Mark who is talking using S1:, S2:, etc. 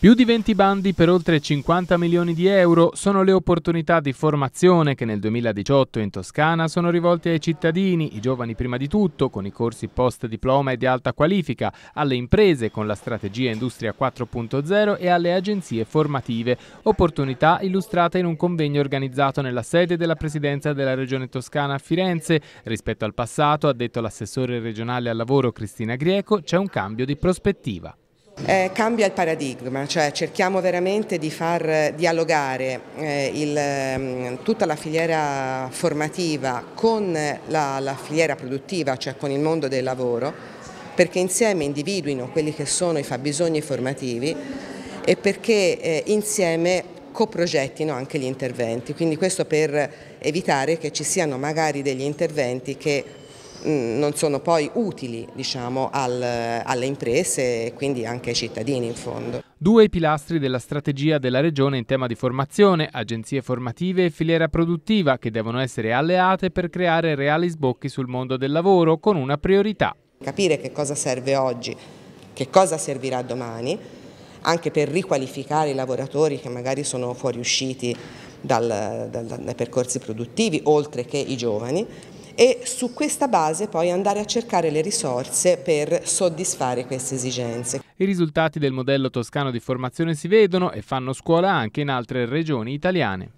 S1: Più di 20 bandi per oltre 50 milioni di euro sono le opportunità di formazione che nel 2018 in Toscana sono rivolte ai cittadini, i giovani prima di tutto, con i corsi post diploma e di alta qualifica, alle imprese con la strategia Industria 4.0 e alle agenzie formative, opportunità illustrata in un convegno organizzato nella sede della Presidenza della Regione Toscana a Firenze. Rispetto al passato, ha detto l'assessore regionale al lavoro Cristina Grieco, c'è un cambio di prospettiva.
S2: Eh, cambia il paradigma, cioè cerchiamo veramente di far dialogare eh, il, ehm, tutta la filiera formativa con la, la filiera produttiva, cioè con il mondo del lavoro, perché insieme individuino quelli che sono i fabbisogni formativi e perché eh, insieme coprogettino anche gli interventi, quindi questo per evitare che ci siano magari degli interventi che Mm, non sono poi utili diciamo, al, alle imprese e quindi anche ai cittadini in fondo.
S1: Due i pilastri della strategia della Regione in tema di formazione, agenzie formative e filiera produttiva che devono essere alleate per creare reali sbocchi sul mondo del lavoro con una priorità.
S2: Capire che cosa serve oggi, che cosa servirà domani, anche per riqualificare i lavoratori che magari sono fuoriusciti dal, dal, dai percorsi produttivi, oltre che i giovani, e su questa base poi andare a cercare le risorse per soddisfare queste esigenze.
S1: I risultati del modello toscano di formazione si vedono e fanno scuola anche in altre regioni italiane.